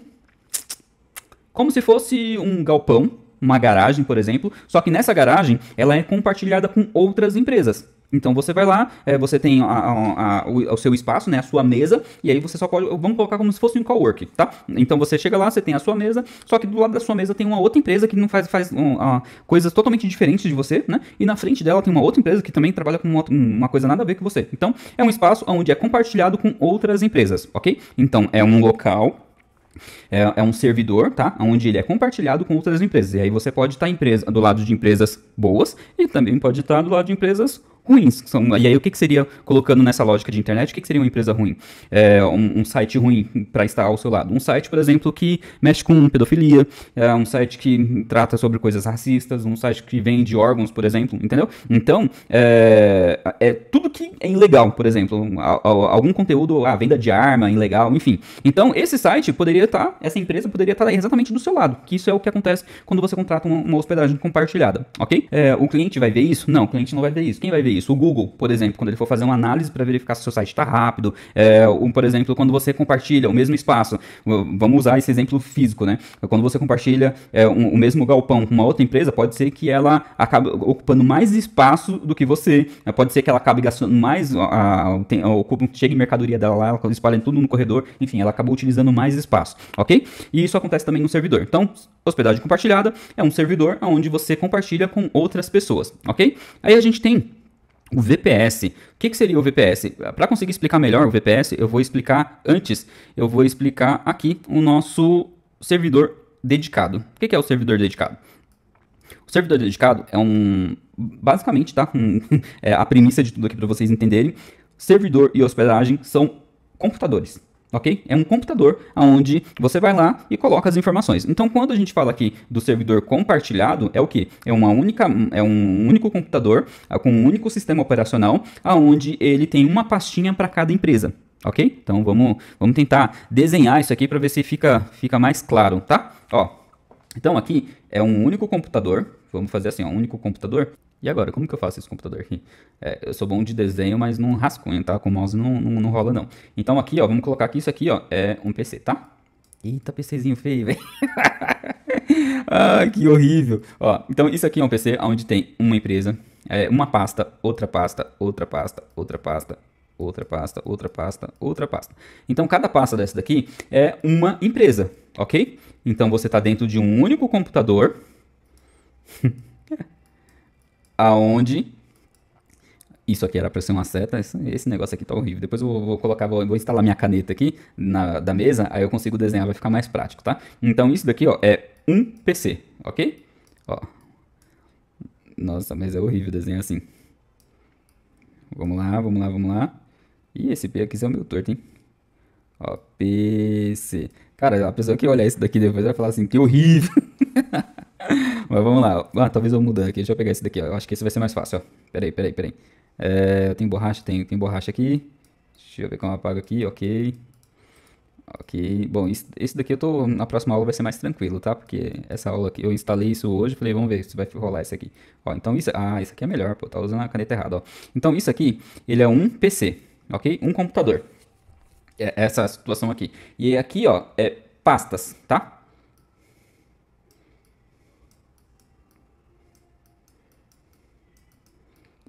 Como se fosse um galpão, uma garagem, por exemplo. Só que nessa garagem, ela é compartilhada com outras empresas. Então você vai lá, é, você tem a, a, a, o, o, seu espaço, né, a sua mesa, e aí você só pode, vamos colocar como se fosse um cowork, tá? Então você chega lá, você tem a sua mesa, só que do lado da sua mesa tem uma outra empresa que não faz, faz um, uh, coisas totalmente diferentes de você, né? E na frente dela tem uma outra empresa que também trabalha com uma, uma, coisa nada a ver com você. Então é um espaço onde é compartilhado com outras empresas, ok? Então é um local é, é, um servidor, tá? Onde ele é compartilhado com outras empresas. E aí você pode estar tá empresa, do lado de empresas boas e também pode estar tá do lado de empresas ruins. São, e aí, o que, que seria, colocando nessa lógica de internet, o que, que seria uma empresa ruim? É, um, um, site ruim para estar ao seu lado? Um site, por exemplo, que mexe com pedofilia, é, um site que trata sobre coisas racistas, um site que vende órgãos, por exemplo, entendeu? Então, é, é tudo que é ilegal, por exemplo, algum conteúdo, a ah, venda de arma, ilegal, enfim. Então, esse site poderia estar, tá, essa empresa poderia estar tá exatamente do seu lado, que isso é o que acontece quando você contrata uma, uma hospedagem compartilhada, ok? É, o cliente vai ver isso? Não, o cliente não vai ver isso. Quem vai ver isso? isso. O Google, por exemplo, quando ele for fazer uma análise para verificar se o seu site está rápido, é, um, por exemplo, quando você compartilha o mesmo espaço, vamos usar esse exemplo físico, né? Quando você compartilha é, um, o mesmo galpão com uma outra empresa, pode ser que ela acabe ocupando mais espaço do que você, é, pode ser que ela acabe gastando mais, a, tem, ocupa, chega mercadoria dela lá, ela espalha tudo no corredor, enfim, ela acabou utilizando mais espaço, ok? E isso acontece também no servidor. Então, hospedagem compartilhada é um servidor onde você compartilha com outras pessoas, ok? Aí a gente tem o VPS. O que, que seria o VPS? Para conseguir explicar melhor o VPS, eu vou explicar antes, eu vou explicar aqui o nosso servidor dedicado. O que, que é o servidor dedicado? O servidor dedicado é um. Basicamente, tá? Um, [LAUGHS] é a premissa de tudo aqui para vocês entenderem. Servidor e hospedagem são computadores ok? É um computador onde você vai lá e coloca as informações. Então, quando a gente fala aqui do servidor compartilhado, é o que? É uma única, é um único computador ah, com um único sistema operacional, aonde ele tem uma pastinha para cada empresa. Ok? Então vamos, vamos tentar desenhar isso aqui para ver se fica, fica mais claro, tá? Ó, então aqui é um único computador. Vamos fazer assim, ó, um único computador. E agora, como que eu faço esse computador aqui? É, eu sou bom de desenho, mas não rascunho, tá? Com o mouse não, não, não, rola, não. Então aqui, ó, vamos colocar aqui, isso aqui, ó, é um PC, tá? Eita, PCzinho feio, velho. [LAUGHS] ah, que horrível. Ó, então isso aqui é um PC onde tem uma empresa, é, uma pasta, outra pasta, outra pasta, outra pasta, outra pasta, outra pasta, outra pasta. Então cada pasta dessa daqui é uma empresa, ok? Então você está dentro de um único computador... [LAUGHS] aonde isso aqui era para ser uma seta, esse, negócio aqui tá horrível. Depois eu vou, colocar, vou, vou instalar minha caneta aqui na, da mesa, aí eu consigo desenhar, vai ficar mais prático, tá? Então isso daqui, ó, é um PC, ok? Ó. Nossa, mas é horrível desenhar assim. Vamos lá, vamos lá, vamos lá. E esse P aqui é o meu torto, hein? Ó, PC. Cara, a pessoa que olhar isso daqui depois vai falar assim, que horrível. [LAUGHS] Mas vamos lá. Ah, talvez eu mudar aqui. Deixa eu pegar esse daqui, ó. Eu acho que esse vai ser mais fácil, ó. Peraí, peraí, peraí. É, eu tenho borracha? Tenho. Tem borracha aqui. Deixa eu ver como eu apago aqui. Ok. Ok. Bom, esse daqui eu tô... Na próxima aula vai ser mais tranquilo, tá? Porque essa aula aqui... Eu instalei isso hoje. Falei, vamos ver se vai rolar isso aqui. Ó, então isso... Ah, isso aqui é melhor, pô. Tá usando a caneta errada, ó. Então isso aqui, ele é um PC. Ok? Um computador. É essa situação aqui. E aqui, ó, é pastas, tá?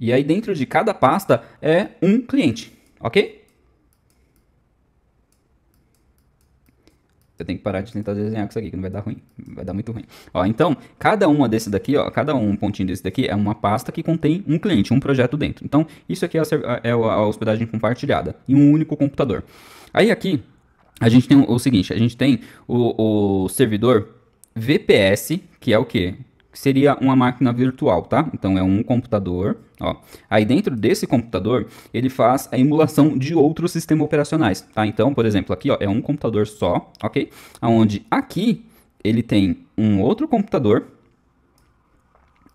E aí dentro de cada pasta é um cliente, ok? Eu tenho que parar de tentar desenhar com isso aqui, que não vai dar ruim, vai dar muito ruim. Ó, então, cada uma desse daqui, ó, cada um pontinho desse daqui é uma pasta que contém um cliente, um projeto dentro. Então, isso aqui é a, é a hospedagem compartilhada, em um único computador. Aí aqui, a gente tem o seguinte, a gente tem o, o servidor VPS, que é o quê? seria uma máquina virtual, tá? Então é um computador, ó. Aí dentro desse computador, ele faz a emulação de outros sistemas operacionais, tá? Então, por exemplo, aqui, ó, é um computador só, OK? Aonde aqui ele tem um outro computador,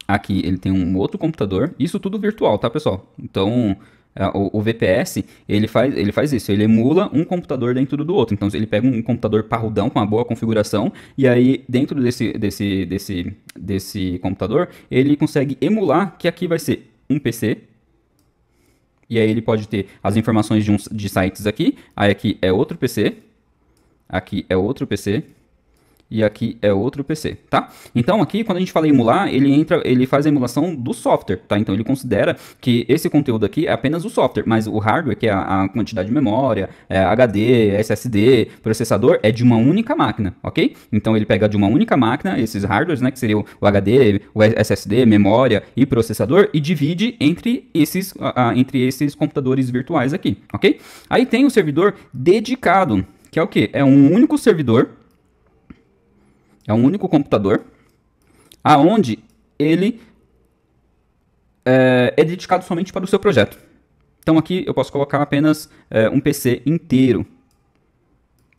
aqui ele tem um outro computador, isso tudo virtual, tá, pessoal? Então, é, o, o, VPS, ele faz, ele faz isso, ele emula um computador dentro do outro. Então, ele pega um computador parrudão com uma boa configuração, e aí, dentro desse, desse, desse, desse computador, ele consegue emular que aqui vai ser um PC, e aí ele pode ter as informações de, uns de sites aqui, aí aqui é outro PC, aqui é outro PC, e aqui é outro PC, tá? Então aqui quando a gente fala em emular, ele entra, ele faz a emulação do software, tá? Então ele considera que esse conteúdo aqui é apenas o software, mas o hardware, que é a, a quantidade de memória, é HD, SSD, processador, é de uma única máquina, ok? Então ele pega de uma única máquina esses hardwares, né, que seria o, HD, o SSD, memória e processador e divide entre esses, entre esses computadores virtuais aqui, ok? Aí tem o servidor dedicado, que é o que? É um único servidor é um único computador, aonde ele é, é dedicado somente para o seu projeto. Então aqui eu posso colocar apenas é, um PC inteiro,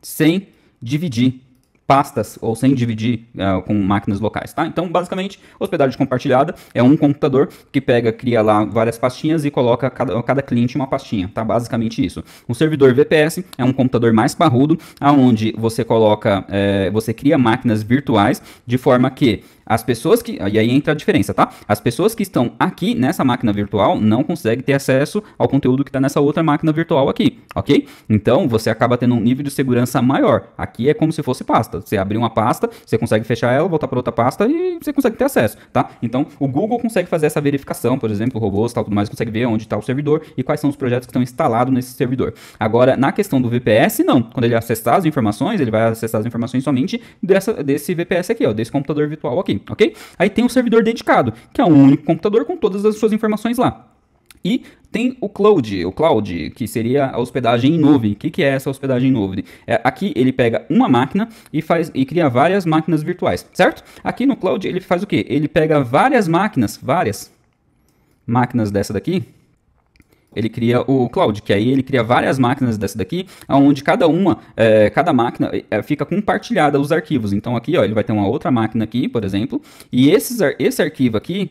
sem dividir pastas ou sem dividir uh, com máquinas locais, tá? Então, basicamente, hospedagem compartilhada é um computador que pega, cria lá várias pastinhas e coloca cada, cada cliente uma pastinha, tá? Basicamente isso. Um servidor VPS é um computador mais parrudo, aonde você coloca, é, você cria máquinas virtuais de forma que as pessoas que. E aí entra a diferença, tá? As pessoas que estão aqui nessa máquina virtual não conseguem ter acesso ao conteúdo que está nessa outra máquina virtual aqui, ok? Então você acaba tendo um nível de segurança maior. Aqui é como se fosse pasta. Você abrir uma pasta, você consegue fechar ela, voltar para outra pasta e você consegue ter acesso, tá? Então o Google consegue fazer essa verificação, por exemplo, robôs tal, tudo mais, consegue ver onde está o servidor e quais são os projetos que estão instalados nesse servidor. Agora, na questão do VPS, não. Quando ele acessar as informações, ele vai acessar as informações somente dessa, desse VPS aqui, ó, desse computador virtual aqui ok? Aí tem um servidor dedicado, que é um único computador com todas as suas informações lá. E tem o cloud, o cloud, que seria a hospedagem em nuvem. O que, que é essa hospedagem em nuvem? É, aqui ele pega uma máquina e faz e cria várias máquinas virtuais, certo? Aqui no cloud ele faz o quê? Ele pega várias máquinas, várias máquinas dessa daqui, ele cria o cloud, que aí ele cria várias máquinas dessa daqui, onde cada uma, é, cada máquina é, é, fica compartilhada os arquivos. Então aqui, ó, ele vai ter uma outra máquina aqui, por exemplo, e esses, esse arquivo aqui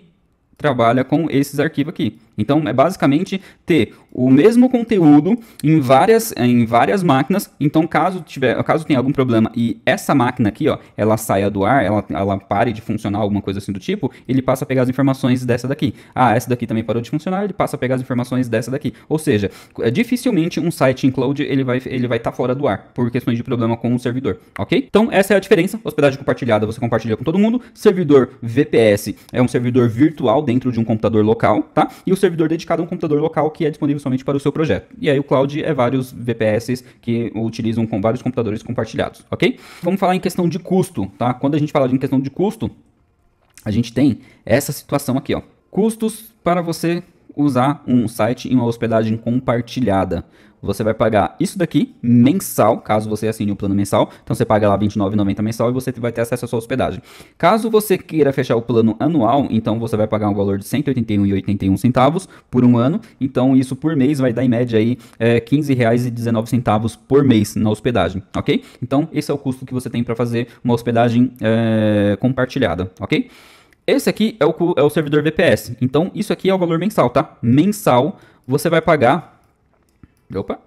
trabalha com esses arquivos aqui. Então, é basicamente ter o mesmo conteúdo em várias, eh, em várias máquinas. Então, caso tiver, caso tenha algum problema e essa máquina aqui, ó, ela saia do ar, ela, ela pare de funcionar, alguma coisa assim do tipo, ele passa a pegar as informações dessa daqui. Ah, essa daqui também parou de funcionar, ele passa a pegar as informações dessa daqui. Ou seja, é dificilmente um site em cloud ele vai estar ele vai tá fora do ar por questões de problema com o servidor, ok? Então, essa é a diferença. Hospedagem compartilhada você compartilha com todo mundo. Servidor VPS é um servidor virtual dentro de um computador local, tá? E o servidor dedicado a um computador local que é disponível somente para o seu projeto. E aí o cloud é vários VPS que utilizam com vários computadores compartilhados, ok? Vamos falar em questão de custo, tá? Quando a gente fala em questão de custo, a gente tem essa situação aqui, ó. Custos para você usar um site em uma hospedagem compartilhada. Você vai pagar isso daqui mensal, caso você assine o plano mensal. Então você paga lá R$29,90 mensal e você vai ter acesso à sua hospedagem. Caso você queira fechar o plano anual, então você vai pagar um valor de R$181,81 por um ano. Então isso por mês vai dar em média aí é, por mês na hospedagem, ok? Então esse é o custo que você tem para fazer uma hospedagem é, compartilhada, ok? Esse aqui é o, é o servidor VPS. Então, isso aqui é o valor mensal, tá? Mensal, você vai pagar... Opa!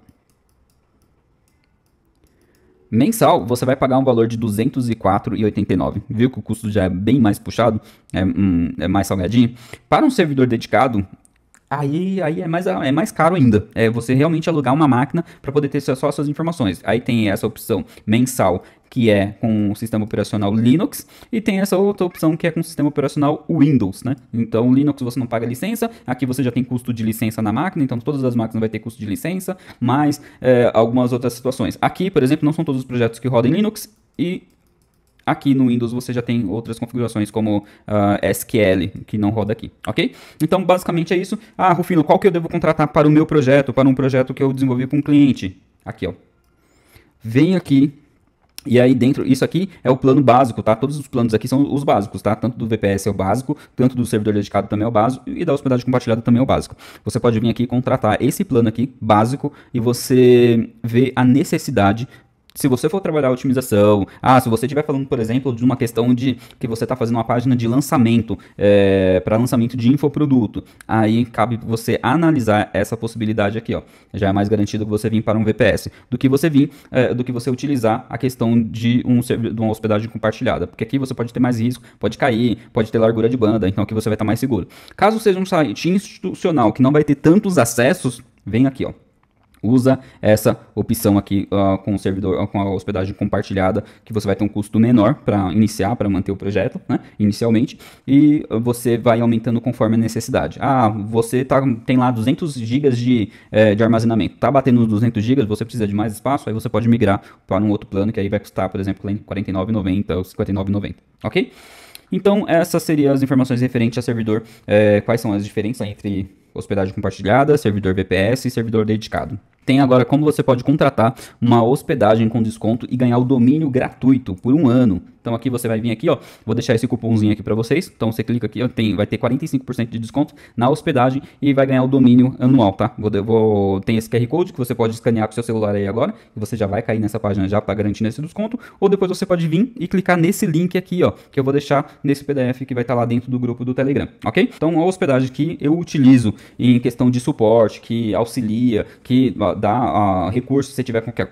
Mensal, você vai pagar um valor de 204,89. Viu que o custo já é bem mais puxado, é, hum, é mais salgadinho. Para um servidor dedicado, aí, aí é, mais, é mais caro ainda. É você realmente alugar uma máquina para poder ter só suas informações. Aí tem essa opção mensal, que é com o sistema operacional Linux, e tem essa outra opção que é com o sistema operacional Windows, né? Então, Linux você não paga licença, aqui você já tem custo de licença na máquina, então todas as máquinas vai ter custo de licença, mas é, algumas outras situações. Aqui, por exemplo, não são todos os projetos que rodam em Linux, e Aqui no Windows você já tem outras configurações como uh, ah, SQL, que não roda aqui, ok? Então, basicamente é isso. Ah, Rufino, qual que eu devo contratar para o meu projeto, para um projeto que eu desenvolvi com um cliente? Aqui, ó. Vem aqui e aí dentro, isso aqui é o plano básico, tá? Todos os planos aqui são os básicos, tá? Tanto do VPS é o básico, tanto do servidor dedicado também é o básico e da hospedagem compartilhada também é o básico. Você pode vir aqui e contratar esse plano aqui básico e você vê a necessidade se você for trabalhar a otimização, ah, se você estiver falando, por exemplo, de uma questão de que você está fazendo uma página de lançamento é, eh, para lançamento de infoproduto, aí cabe você analisar essa possibilidade aqui, ó. Já é mais garantido que você vir para um VPS do que você vir, é, do que você utilizar a questão de, um, de uma hospedagem compartilhada, porque aqui você pode ter mais risco, pode cair, pode ter largura de banda, então aqui você vai estar tá mais seguro. Caso seja um site institucional que não vai ter tantos acessos, vem aqui, ó. Usa essa opção aqui uh, com o servidor, ah, com a hospedagem compartilhada, que você vai ter um custo menor para iniciar, para manter o projeto, né, inicialmente, e você vai aumentando conforme a necessidade. Ah, você tá, tem lá 200 GB de, eh, de armazenamento, tá batendo nos 200 GB, você precisa de mais espaço, aí você pode migrar para um outro plano, que aí vai custar, por exemplo, R$ 49,90 ou R$ 59,90, ok? Então, essas seriam as informações referentes a servidor, eh, quais são as diferenças entre hospedagem compartilhada, servidor VPS e servidor dedicado tem agora como você pode contratar uma hospedagem com desconto e ganhar o domínio gratuito por um ano. Então aqui você vai vir aqui, ó, vou deixar esse cupomzinho aqui para vocês. Então você clica aqui, ó, tem, vai ter 45% de desconto na hospedagem e vai ganhar o domínio anual, tá? Vou, vou, tem esse QR Code que você pode escanear com seu celular aí agora e você já vai cair nessa página já para garantir esse desconto. Ou depois você pode vir e clicar nesse link aqui, ó, que eu vou deixar nesse PDF que vai estar tá lá dentro do grupo do Telegram, ok? Então a hospedagem que eu utilizo em questão de suporte, que auxilia, que dar uh, ah, recursos se você tiver qualquer,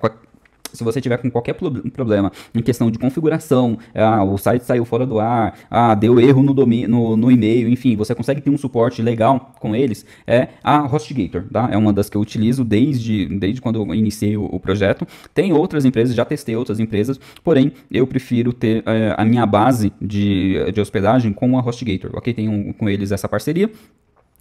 se você tiver com qualquer problema em questão de configuração, ah, o site saiu fora do ar, ah, deu erro no, domínio, no, no e-mail, enfim, você consegue ter um suporte legal com eles, é a HostGator, tá? É uma das que eu utilizo desde, desde quando eu iniciei o, o projeto. Tem outras empresas, já testei outras empresas, porém, eu prefiro ter é, a minha base de, de hospedagem com a HostGator, ok? Tenho com eles essa parceria.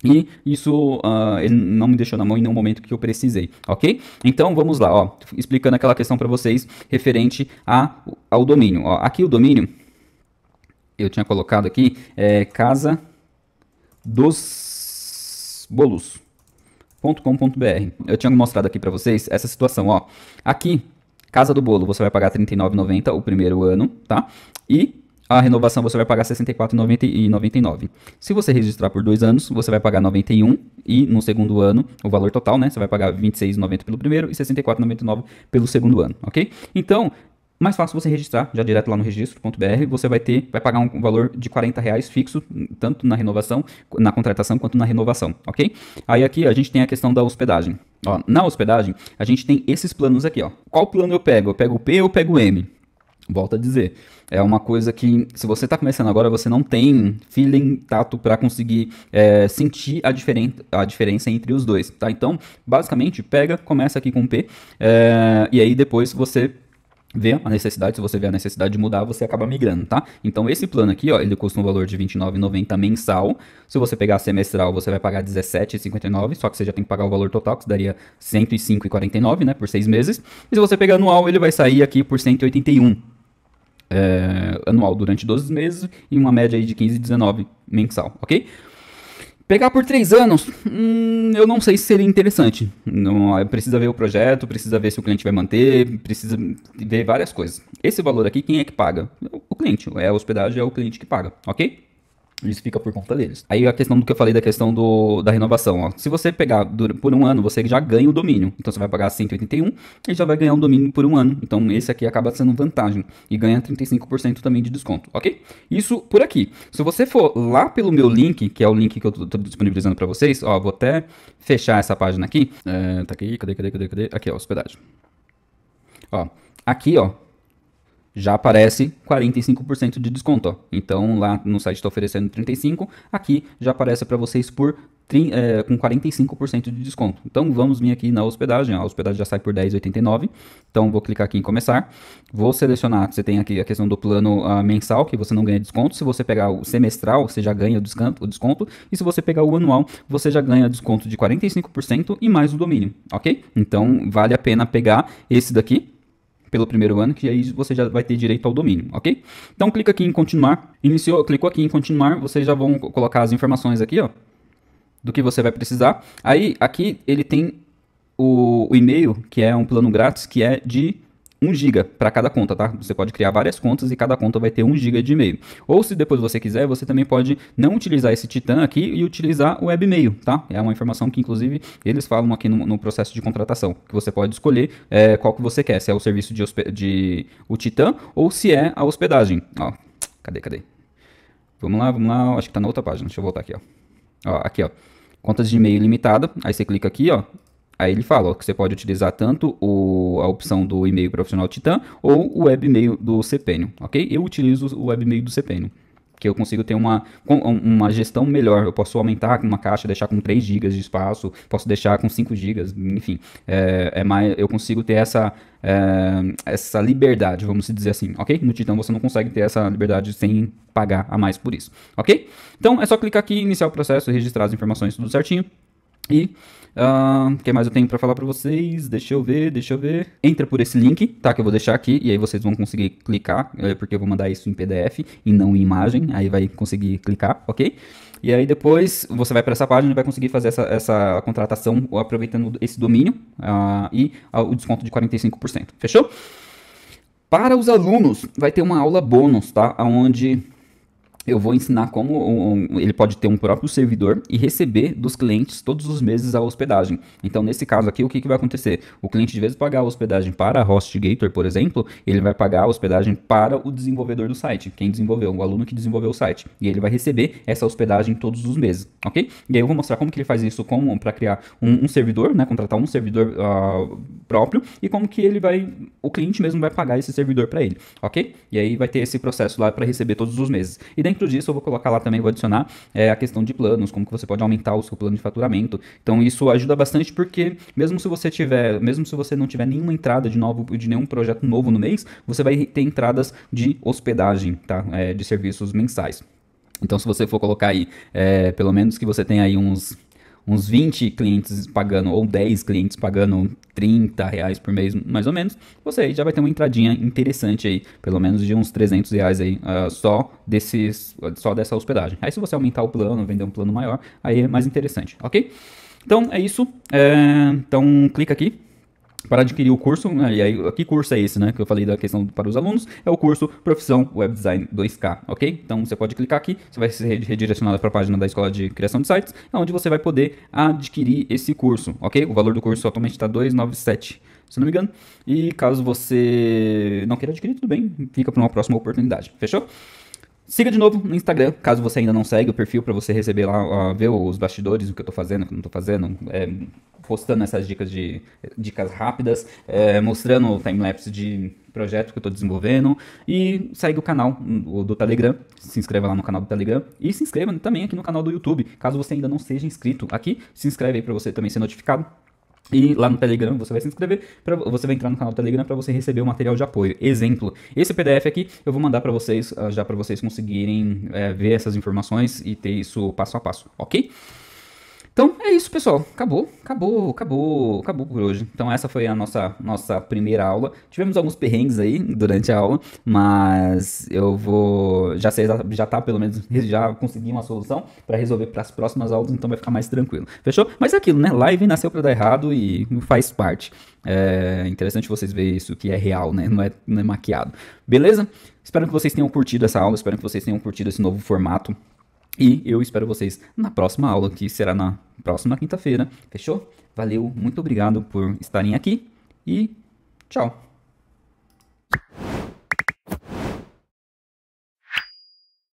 E isso uh, ele não me deixou na mão em nenhum momento que eu precisei, ok? Então vamos lá, ó, explicando aquela questão para vocês referente a, ao domínio. Ó, aqui o domínio eu tinha colocado aqui é casa dos bolos. Eu tinha mostrado aqui para vocês essa situação, ó. Aqui, casa do bolo, você vai pagar R$ 39,90 o primeiro ano, tá? E a renovação você vai pagar R$ 64,99. Se você registrar por dois anos, você vai pagar 91 e no segundo ano, o valor total, né? Você vai pagar R$ 26,90 pelo primeiro e R$ 64,99 pelo segundo ano, ok? Então, mais fácil você registrar, já direto lá no registro.br, você vai ter, vai pagar um valor de R$ reais fixo, tanto na renovação, na contratação, quanto na renovação, ok? Aí aqui a gente tem a questão da hospedagem. Ó, na hospedagem, a gente tem esses planos aqui, ó. Qual plano eu pego? Eu pego o P ou eu pego o M? Volto a dizer, é uma coisa que, se você está começando agora, você não tem feeling, tato para conseguir é, sentir a, diferen a diferença entre os dois, tá? Então, basicamente, pega, começa aqui com P, é, e aí depois você vê a necessidade, se você vê a necessidade de mudar, você acaba migrando, tá? Então esse plano aqui, ó, ele custa um valor de R$29,90 mensal. Se você pegar semestral, você vai pagar R$17,59, só que você já tem que pagar o valor total, que daria R$105,49, né, por seis meses. E se você pegar anual, ele vai sair aqui por R$181,00 é, anual durante 12 meses e uma média aí de 15, 19 mensal, ok? Pegar por três anos, hum, eu não sei se seria interessante. Não, ah, precisa ver o projeto, precisa ver se o cliente vai manter, precisa ver várias coisas. Esse valor aqui, quem é que paga? O cliente. É a hospedagem, é o cliente que paga, ok? Isso fica por conta deles. Aí a questão do que eu falei da questão do, da renovação. Ó. Se você pegar por um ano, você já ganha o domínio. Então você vai pagar 181 e já vai ganhar o um domínio por um ano. Então esse aqui acaba sendo vantagem e ganha 35% também de desconto, ok? Isso por aqui. Se você for lá pelo meu link, que é o link que eu estou disponibilizando para vocês, ó, vou até fechar essa página aqui. É, tá aqui, cadê, cadê, cadê, cadê? Aqui, ó, hospedagem. Ó, aqui, ó, já aparece 45% de desconto. Ó. Então lá no site está oferecendo 35%, aqui já aparece para vocês por é, com 45% de desconto. Então vamos vir aqui na hospedagem, ó. a hospedagem já sai por 10,89. Então vou clicar aqui em começar, vou selecionar, você tem aqui a questão do plano uh, mensal, que você não ganha desconto, se você pegar o semestral, você já ganha o desconto, o desconto, e se você pegar o anual, você já ganha desconto de 45% e mais o domínio, ok? Então vale a pena pegar esse daqui, pelo primeiro ano, que aí você já vai ter direito ao domínio, ok? Então clica aqui em continuar. Iniciou, clicou aqui em continuar, vocês já vão colocar as informações aqui, ó, do que você vai precisar. Aí aqui ele tem o, o e-mail, que é um plano grátis, que é de 1 GB para cada conta, tá? Você pode criar várias contas e cada conta vai ter 1 GB de e-mail. Ou se depois você quiser, você também pode não utilizar esse Titan aqui e utilizar o webmail, tá? É uma informação que inclusive eles falam aqui no, no processo de contratação, que você pode escolher é, qual que você quer, se é o serviço de, de o Titan ou se é a hospedagem. Ó, cadê, cadê? Vamos lá, vamos lá. Acho que tá na outra página. Deixa eu voltar aqui, ó. ó aqui, ó. Contas de e-mail limitada. Aí você clica aqui, ó. Aí ele fala que você pode utilizar tanto o, a opção do e-mail profissional Titan ou o webmail do Cpenium, ok? Eu utilizo o webmail do Cpenium, que eu consigo ter uma, uma gestão melhor. Eu posso aumentar uma caixa, deixar com 3 GB de espaço, posso deixar com 5 GB, enfim. É, é, mais, eu consigo ter essa, é, essa liberdade, vamos dizer assim, ok? No Titan você não consegue ter essa liberdade sem pagar a mais por isso, ok? Então é só clicar aqui, iniciar o processo, registrar as informações tudo certinho e o uh, ah, que mais eu tenho para falar para vocês? Deixa eu ver, deixa eu ver. Entra por esse link, tá? Que eu vou deixar aqui. E aí vocês vão conseguir clicar. É, porque eu vou mandar isso em PDF e não em imagem. Aí vai conseguir clicar, ok? E aí depois você vai para essa página e vai conseguir fazer essa, essa contratação aproveitando esse domínio uh, e uh, o desconto de 45%. Fechou? Para os alunos, vai ter uma aula bônus, tá? Onde eu vou ensinar como ele pode ter um próprio servidor e receber dos clientes todos os meses a hospedagem. Então, nesse caso aqui, o que, que vai acontecer? O cliente, de vez quando pagar a hospedagem para a HostGator, por exemplo, ele vai pagar a hospedagem para o desenvolvedor do site, quem desenvolveu, o aluno que desenvolveu o site. E ele vai receber essa hospedagem todos os meses, ok? E aí eu vou mostrar como que ele faz isso para criar um, um, servidor, né? contratar um servidor uh, próprio e como que ele vai, o cliente mesmo vai pagar esse servidor para ele, ok? E aí vai ter esse processo lá para receber todos os meses. E dentro dentro disso eu vou colocar lá também, vou adicionar é, a questão de planos, como que você pode aumentar o seu plano de faturamento. Então isso ajuda bastante porque mesmo se você tiver, mesmo se você não tiver nenhuma entrada de novo, de nenhum projeto novo no mês, você vai ter entradas de hospedagem, tá? É, de serviços mensais. Então, se você for colocar aí, é, pelo menos que você tenha aí uns uns 20 clientes pagando, ou 10 clientes pagando 30 reais por mês, mais ou menos, você já vai ter uma entradinha interessante aí, pelo menos de uns 300 reais aí, uh, só, desses, só dessa hospedagem. Aí se você aumentar o plano, vender um plano maior, aí é mais interessante, ok? Então é isso. É, então clica aqui para adquirir o curso, né? e aí, que curso é esse, né? Que eu falei da questão para os alunos, é o curso Profissão Web Design 2K, ok? Então você pode clicar aqui, você vai ser redirecionado para a página da Escola de Criação de Sites, onde você vai poder adquirir esse curso, ok? O valor do curso atualmente está 297 se não me engano. E caso você não queira adquirir, tudo bem, fica para uma próxima oportunidade. Fechou? Siga de novo no Instagram, caso você ainda não segue o perfil, para você receber lá, uh, ver os bastidores, o que eu tô fazendo, o que eu não tô fazendo. É, postando essas dicas de dicas rápidas, é, mostrando o timelapse de projeto que eu estou desenvolvendo e segue o canal o do Telegram, se inscreva lá no canal do Telegram e se inscreva também aqui no canal do YouTube, caso você ainda não seja inscrito aqui, se inscreve aí para você também ser notificado e lá no Telegram você vai se inscrever, pra, você vai entrar no canal do Telegram para você receber o material de apoio. Exemplo, esse PDF aqui eu vou mandar para vocês, ah, já para vocês conseguirem é, ver essas informações e ter isso passo a passo, ok? Então é isso, pessoal. Acabou, acabou, acabou, acabou por hoje. Então essa foi a nossa, nossa primeira aula. Tivemos alguns perrengues aí durante a aula, mas eu vou já sei, já tá pelo menos [LAUGHS] já consegui uma solução para resolver para as próximas aulas, então vai ficar mais tranquilo. Fechou? Mas é aquilo, né? Live nasceu para dar errado e faz parte. É interessante vocês verem isso que é real, né? Não é, não é maquiado. Beleza? Espero que vocês tenham curtido essa aula, espero que vocês tenham curtido esse novo formato. E eu espero vocês na próxima aula, que será na próxima quinta-feira. Fechou? Valeu, muito obrigado por estarem aqui e tchau!